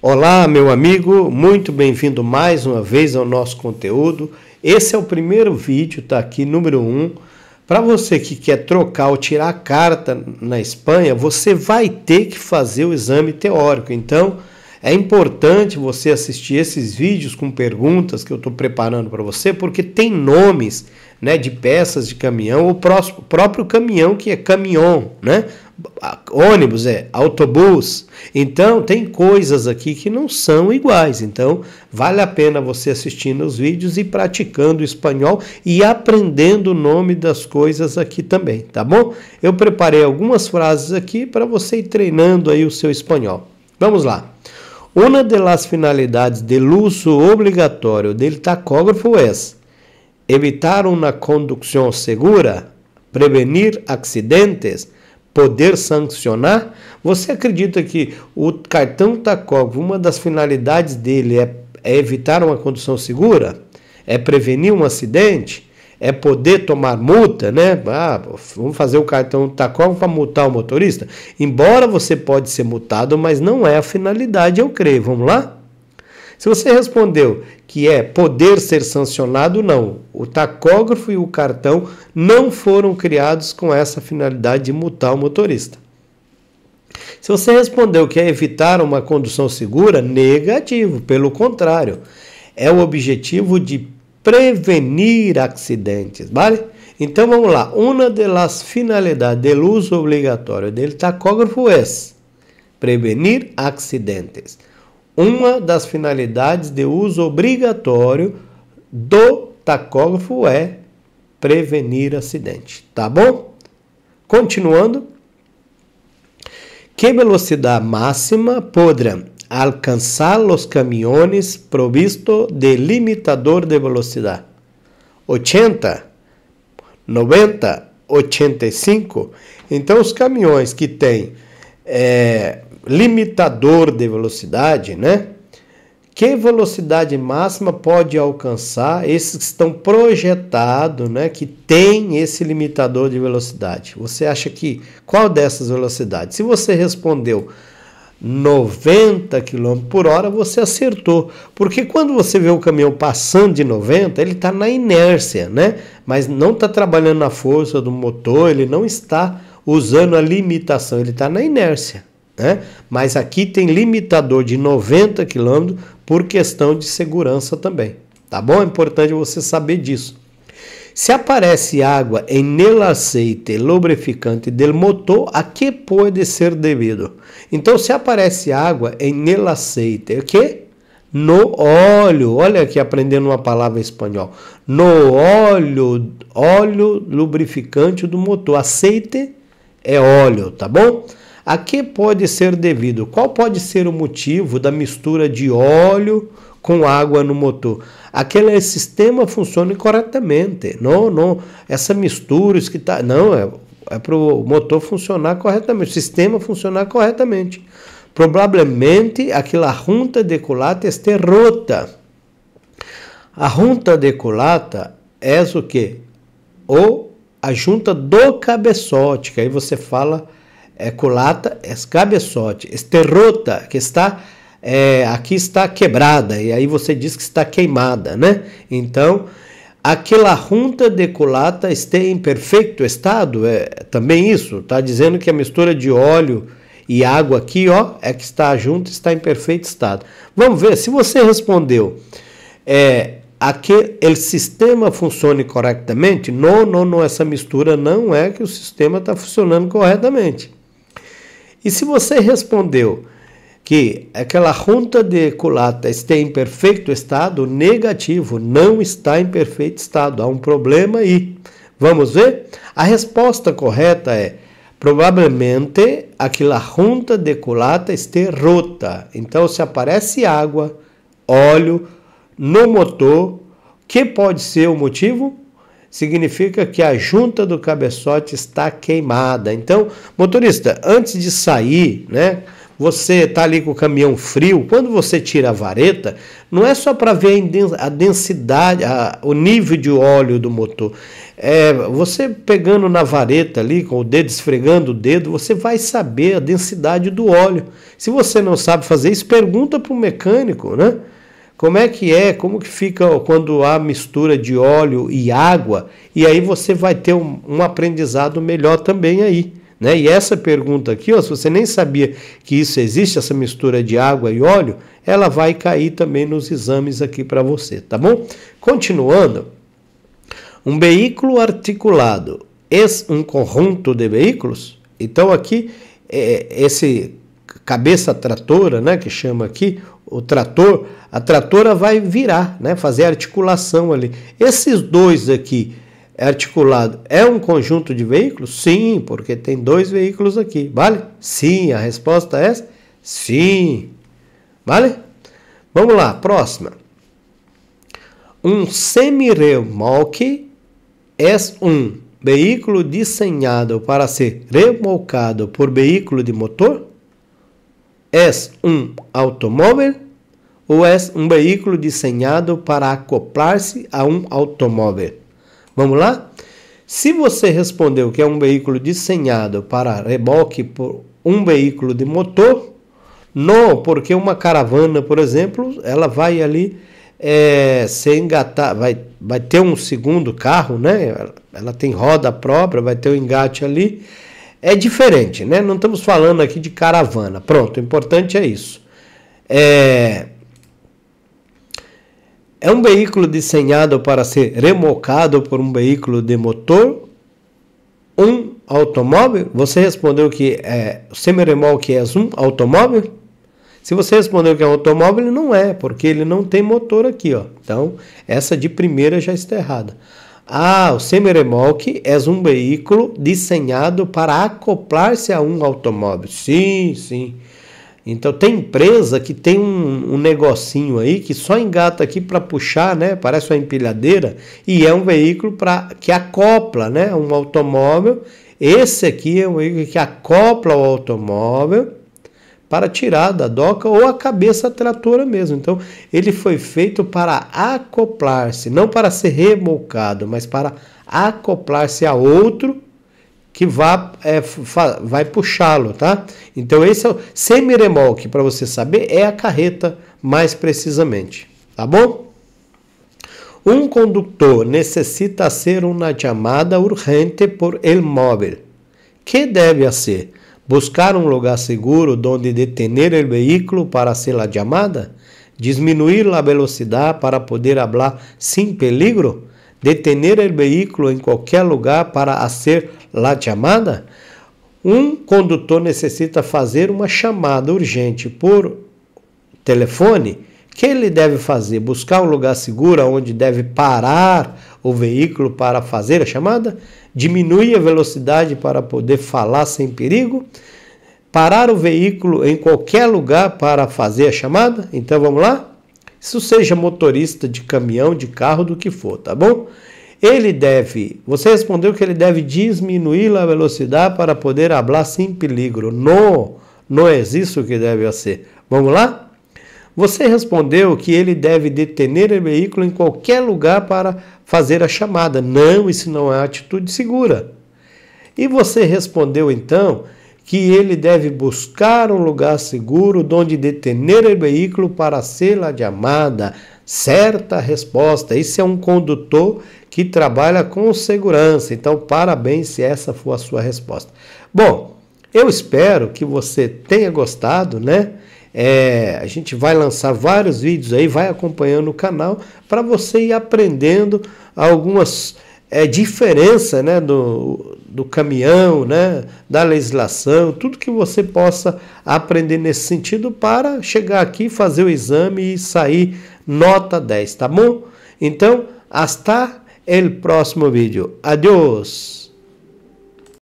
Olá, meu amigo, muito bem-vindo mais uma vez ao nosso conteúdo. Esse é o primeiro vídeo, tá aqui, número 1. Um. Para você que quer trocar ou tirar a carta na Espanha, você vai ter que fazer o exame teórico. Então, é importante você assistir esses vídeos com perguntas que eu estou preparando para você, porque tem nomes né, de peças de caminhão, o próprio caminhão que é caminhão, né? ônibus, é autobus. Então, tem coisas aqui que não são iguais. Então, vale a pena você assistindo os vídeos e praticando o espanhol e aprendendo o nome das coisas aqui também, tá bom? Eu preparei algumas frases aqui para você ir treinando aí o seu espanhol. Vamos lá. Uma das finalidades de uso obrigatório do tacógrafo é evitar uma condução segura, prevenir acidentes, poder sancionar, você acredita que o cartão tacógrafo, uma das finalidades dele é, é evitar uma condução segura? É prevenir um acidente? é poder tomar multa, né? Ah, vamos fazer o cartão tacógrafo para multar o motorista. Embora você pode ser multado, mas não é a finalidade, eu creio. Vamos lá? Se você respondeu que é poder ser sancionado, não. O tacógrafo e o cartão não foram criados com essa finalidade de multar o motorista. Se você respondeu que é evitar uma condução segura, negativo, pelo contrário. É o objetivo de prevenir acidentes, vale? Então vamos lá. Uma das finalidades do uso obrigatório do tacógrafo é prevenir acidentes. Uma das finalidades de uso obrigatório do tacógrafo é prevenir acidente, tá bom? Continuando, que velocidade máxima poderá alcançar os caminhões provisto de limitador de velocidade? 80, 90, 85. Então, os caminhões que têm é, limitador de velocidade, né? Que velocidade máxima pode alcançar esses que estão projetados, né? Que tem esse limitador de velocidade. Você acha que qual dessas velocidades? Se você respondeu 90 km por hora, você acertou. Porque quando você vê o caminhão passando de 90, ele está na inércia, né? Mas não está trabalhando na força do motor, ele não está usando a limitação, ele está na inércia. Né? Mas aqui tem limitador de 90 km por questão de segurança também. Tá bom? É importante você saber disso. Se aparece água em nela aceite lubrificante del motor, a que pode ser devido? Então, se aparece água em nela aceite, o que? No óleo, olha aqui aprendendo uma palavra em espanhol. No óleo, óleo lubrificante do motor. Aceite é óleo, tá bom? A que pode ser devido? Qual pode ser o motivo da mistura de óleo com água no motor? Aquele sistema funciona corretamente. Não, não. Essa mistura, isso que está. não é, é para o motor funcionar corretamente, o sistema funcionar corretamente. Provavelmente aquela junta de culata esteja rota. A junta de culata é o que? Ou a junta do cabeçote, que aí você fala é, culata é cabeçote, é esterrota, que está é, aqui está quebrada, e aí você diz que está queimada, né? Então, aquela junta de culata está em perfeito estado, é também isso, está dizendo que a mistura de óleo e água aqui, ó, é que está junto, está em perfeito estado. Vamos ver, se você respondeu, é, aquele sistema funcione corretamente, não, não, não, essa mistura não é que o sistema está funcionando corretamente. E se você respondeu que aquela junta de culata está em perfeito estado, negativo, não está em perfeito estado, há um problema aí. Vamos ver? A resposta correta é: provavelmente aquela junta de culata está rota. Então, se aparece água, óleo no motor, que pode ser o motivo? significa que a junta do cabeçote está queimada. Então, motorista, antes de sair, né? Você está ali com o caminhão frio, quando você tira a vareta, não é só para ver a densidade, a, o nível de óleo do motor. É, você pegando na vareta ali, com o dedo, esfregando o dedo, você vai saber a densidade do óleo. Se você não sabe fazer isso, pergunta para o mecânico, né? Como é que é? Como que fica quando há mistura de óleo e água? E aí você vai ter um, um aprendizado melhor também aí. Né? E essa pergunta aqui, ó, se você nem sabia que isso existe, essa mistura de água e óleo, ela vai cair também nos exames aqui para você, tá bom? Continuando, um veículo articulado é um conjunto de veículos. Então aqui é, esse cabeça tratora, né, que chama aqui, o trator, a tratora vai virar, né? fazer articulação ali. Esses dois aqui articulado é um conjunto de veículos? Sim, porque tem dois veículos aqui, vale? Sim, a resposta é sim. Vale? Vamos lá, próxima. Um semi-remolque é um veículo desenhado para ser remolcado por veículo de motor? És um automóvel ou és um veículo desenhado para acoplar-se a um automóvel? Vamos lá? Se você respondeu que é um veículo desenhado para reboque por um veículo de motor, não, porque uma caravana, por exemplo, ela vai ali é, ser engatar, vai, vai ter um segundo carro, né? Ela tem roda própria, vai ter o um engate ali é diferente, né? Não estamos falando aqui de caravana. Pronto, o importante é isso. É, é um veículo desenhado para ser remocado por um veículo de motor, um automóvel. Você respondeu que é semi-remolque é um automóvel? Se você respondeu que é um automóvel, não é, porque ele não tem motor aqui, ó. Então, essa de primeira já está errada. Ah, o semiremolque é um veículo desenhado para acoplar-se a um automóvel. Sim, sim. Então tem empresa que tem um, um negocinho aí que só engata aqui para puxar, né? Parece uma empilhadeira e é um veículo para que acopla, né? Um automóvel. Esse aqui é um veículo que acopla o automóvel para tirar da doca ou a cabeça tratora mesmo. Então, ele foi feito para acoplar-se, não para ser remolcado, mas para acoplar-se a outro que vá, é, vai puxá-lo, tá? Então, esse é o semi-remolque, para você saber, é a carreta mais precisamente, tá bom? Um condutor necessita ser uma chamada urgente por el móvel, que deve ser buscar um lugar seguro onde detener o veículo para ser la chamada, disminuir a velocidade para poder hablar sem peligro, detener o veículo em qualquer lugar para ser la chamada. Um condutor necessita fazer uma chamada urgente por telefone que ele deve fazer? Buscar um lugar seguro onde deve parar o veículo para fazer a chamada? Diminuir a velocidade para poder falar sem perigo? Parar o veículo em qualquer lugar para fazer a chamada? Então vamos lá? Isso seja motorista de caminhão, de carro, do que for, tá bom? Ele deve, você respondeu que ele deve diminuir a velocidade para poder falar sem perigo. Não, não é isso que deve ser. Vamos lá? Você respondeu que ele deve detener o veículo em qualquer lugar para fazer a chamada. Não, isso não é atitude segura. E você respondeu então que ele deve buscar um lugar seguro onde detener o veículo para ser de amada. Certa resposta. Isso é um condutor que trabalha com segurança. Então, parabéns se essa for a sua resposta. Bom, eu espero que você tenha gostado, né? É, a gente vai lançar vários vídeos aí, vai acompanhando o canal para você ir aprendendo algumas é, diferenças né, do, do caminhão, né, da legislação, tudo que você possa aprender nesse sentido para chegar aqui, fazer o exame e sair nota 10, tá bom? Então, hasta el próximo vídeo. Adiós!